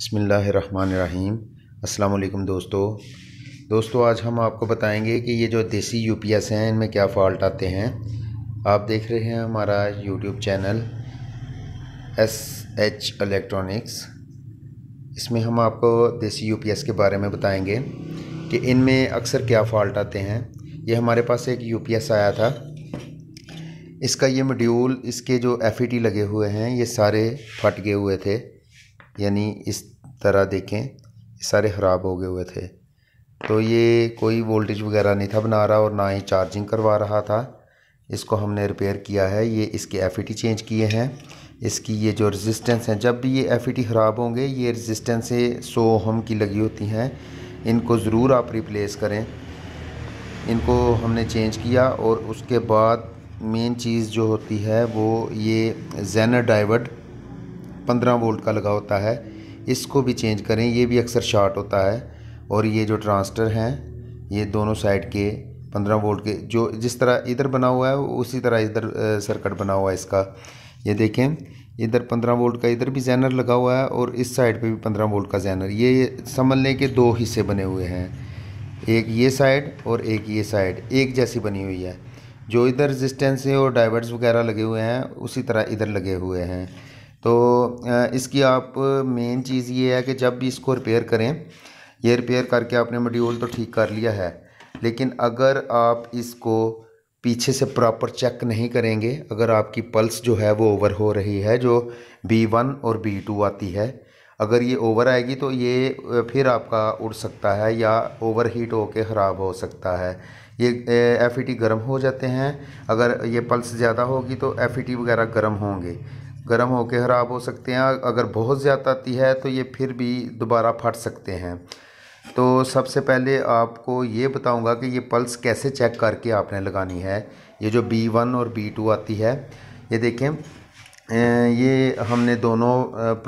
बसमीम् अल्लाम दोस्तों दोस्तों आज हम आपको बताएंगे कि ये जो देसी यू पी एस हैं इनमें क्या फ़ॉल्ट आते हैं आप देख रहे हैं हमारा YouTube channel S H electronics इसमें हम आपको देसी यू पी एस के बारे में बताएंगे कि इनमें अक्सर क्या फ़ॉल्ट आते हैं ये हमारे पास एक यू पी एस आया था इसका ये मड्यूल इसके जो एफ ई टी लगे हुए हैं ये सारे फट गए हुए थे यानी इस तरह देखें सारे ख़राब हो गए हुए थे तो ये कोई वोल्टेज वगैरह नहीं था बना रहा और ना ही चार्जिंग करवा रहा था इसको हमने रिपेयर किया है ये इसके एफ e चेंज किए हैं इसकी ये जो रेजिस्टेंस हैं जब भी ये एफ e ख़राब होंगे ये से सो हम की लगी होती हैं इनको ज़रूर आप रिप्लेस करें इनको हमने चेंज किया और उसके बाद मेन चीज़ जो होती है वो ये जैनर डाइवर्ट पंद्रह वोल्ट का लगा होता है इसको भी चेंज करें ये भी अक्सर शॉर्ट होता है और ये जो ट्रांसटर हैं ये दोनों साइड के पंद्रह वोल्ट के जो जिस तरह इधर बना हुआ है उसी तरह इधर सर्किट बना हुआ है इसका ये देखें इधर पंद्रह वोल्ट का इधर भी जैनर लगा हुआ है और इस साइड पे भी पंद्रह वोल्ट का जैनर ये समझ लें कि दो हिस्से बने हुए हैं एक ये साइड और एक ये साइड एक जैसी बनी हुई है जो इधर रजिस्टेंस है और डाइवर्ट्स वगैरह लगे हुए हैं उसी तरह इधर लगे हुए हैं तो इसकी आप मेन चीज़ ये है कि जब भी इसको रिपेयर करें ये रिपेयर करके आपने मड्यूल तो ठीक कर लिया है लेकिन अगर आप इसको पीछे से प्रॉपर चेक नहीं करेंगे अगर आपकी पल्स जो है वो ओवर हो रही है जो बी वन और बी टू आती है अगर ये ओवर आएगी तो ये फिर आपका उड़ सकता है या ओवर हीट होकर ख़राब हो सकता है ये एफ ई टी गर्म हो जाते हैं अगर ये पल्स ज़्यादा होगी तो एफ ई टी वगैरह गर्म होंगे गर्म होकर ख़राब हो सकते हैं अगर बहुत ज़्यादा आती है तो ये फिर भी दोबारा फट सकते हैं तो सबसे पहले आपको ये बताऊंगा कि ये पल्स कैसे चेक करके आपने लगानी है ये जो बी वन और बी टू आती है ये देखें ये हमने दोनों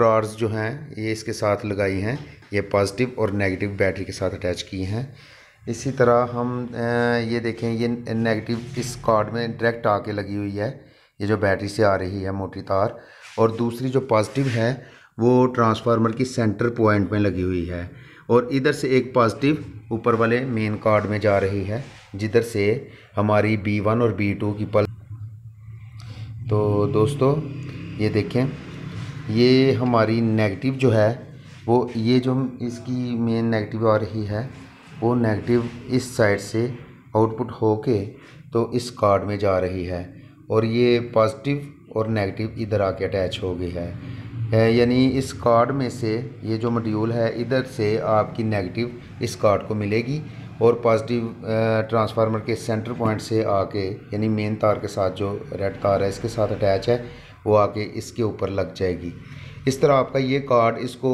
प्रार्स जो हैं ये इसके साथ लगाई हैं ये पॉजिटिव और नेगेटिव बैटरी के साथ अटैच की हैं इसी तरह हम ये देखें ये नेगेटिव इस कार्ड में डायरेक्ट आके लगी हुई है ये जो बैटरी से आ रही है मोटी तार और दूसरी जो पॉजिटिव है वो ट्रांसफार्मर की सेंटर पॉइंट में लगी हुई है और इधर से एक पॉजिटिव ऊपर वाले मेन कार्ड में जा रही है जिधर से हमारी बी वन और बी टू की पल तो दोस्तों ये देखें ये हमारी नेगेटिव जो है वो ये जो इसकी मेन नेगेटिव आ रही है वो नेगेटिव इस साइड से आउटपुट हो के तो इस कार्ड में जा रही है और ये पॉजिटिव और नेगेटिव इधर आके अटैच हो गई है यानी इस कार्ड में से ये जो मॉड्यूल है इधर से आपकी नेगेटिव इस कार्ड को मिलेगी और पॉजिटिव ट्रांसफार्मर के सेंटर पॉइंट से आके यानी मेन तार के साथ जो रेड तार है इसके साथ अटैच है वो आके इसके ऊपर लग जाएगी इस तरह आपका ये कार्ड इसको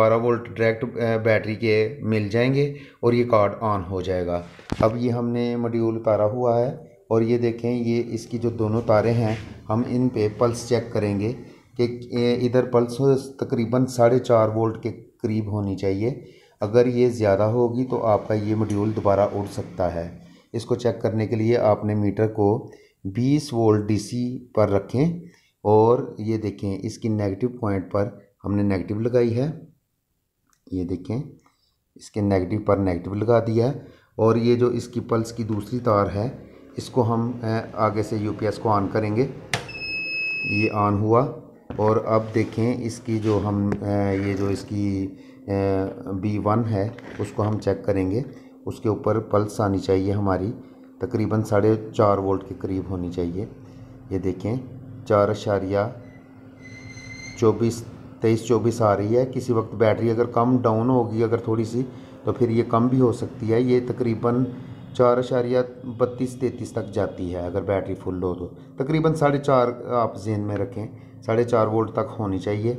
12 वोल्ट डायरेक्ट बैटरी के मिल जाएंगे और ये कार्ड ऑन हो जाएगा अब ये हमने मॉड्यूल उतारा हुआ है और ये देखें ये इसकी जो दोनों तारें हैं हम इन पे पल्स चेक करेंगे कि इधर पल्स तकरीबन साढ़े चार वोल्ट के करीब होनी चाहिए अगर ये ज़्यादा होगी तो आपका ये मॉड्यूल दोबारा उड़ सकता है इसको चेक करने के लिए आपने मीटर को 20 वोल्ट डीसी पर रखें और ये देखें इसकी नेगेटिव पॉइंट पर हमने नेगेटिव लगाई है ये देखें इसके नेगेटिव पर नेगेटिव लगा दिया है और ये जो इसकी पल्स की दूसरी तार है इसको हम आगे से यूपीएस को ऑन करेंगे ये ऑन हुआ और अब देखें इसकी जो हम ये जो इसकी बी वन है उसको हम चेक करेंगे उसके ऊपर पल्स आनी चाहिए हमारी तकरीबन साढ़े चार वोल्ट के करीब होनी चाहिए ये देखें चार अशारिया चौबीस तेईस चौबीस आ रही है किसी वक्त बैटरी अगर कम डाउन होगी अगर थोड़ी सी तो फिर ये कम भी हो सकती है ये तकरीबन चार अशारिया बत्तीस तैंतीस तक जाती है अगर बैटरी फुल हो तो तकरीबन साढ़े चार आप जेन में रखें साढ़े चार वोल्ट तक होनी चाहिए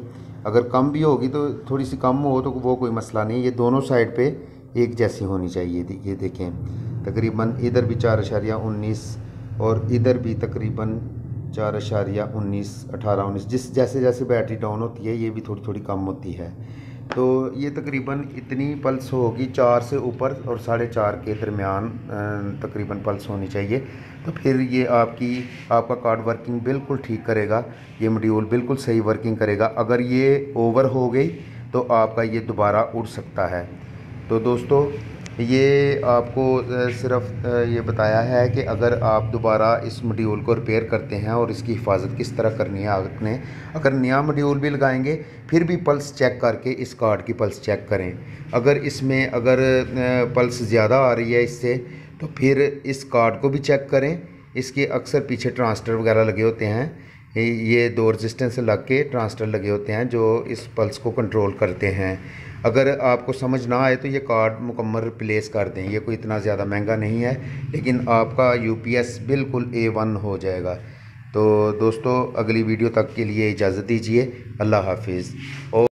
अगर कम भी होगी तो थोड़ी सी कम हो तो वो कोई मसला नहीं ये दोनों साइड पे एक जैसी होनी चाहिए ये देखें तकरीबन इधर भी चार अशारिया उन्नीस और इधर भी तकरीबन चार अशारिया उन्नीस अठारह उन्नीस जिस जैसे जैसे बैटरी डाउन होती है ये भी थोड़ी थोड़ी कम होती है तो ये तकरीबन इतनी पल्स होगी चार से ऊपर और साढ़े चार के दरमियान तकरीबन पल्स होनी चाहिए तो फिर ये आपकी आपका कार्ड वर्किंग बिल्कुल ठीक करेगा ये मड्यूल बिल्कुल सही वर्किंग करेगा अगर ये ओवर हो गई तो आपका ये दोबारा उड़ सकता है तो दोस्तों ये आपको सिर्फ ये बताया है कि अगर आप दोबारा इस मड्यूल को रिपेयर करते हैं और इसकी हिफाजत किस तरह करनी है आपने अगर नया मड्यूल भी लगाएंगे फिर भी पल्स चेक करके इस कार्ड की पल्स चेक करें अगर इसमें अगर पल्स ज़्यादा आ रही है इससे तो फिर इस कार्ड को भी चेक करें इसके अक्सर पीछे ट्रांसटर वगैरह लगे होते हैं ये दो रजिस्टेंस लग के ट्रांसटर लगे होते हैं जो इस पल्स को कंट्रोल करते हैं अगर आपको समझ ना आए तो ये कार्ड मुकम्मल रिप्लेस कर दें ये कोई इतना ज़्यादा महंगा नहीं है लेकिन आपका यू बिल्कुल ए वन हो जाएगा तो दोस्तों अगली वीडियो तक के लिए इजाज़त दीजिए अल्लाह हाफिज़ और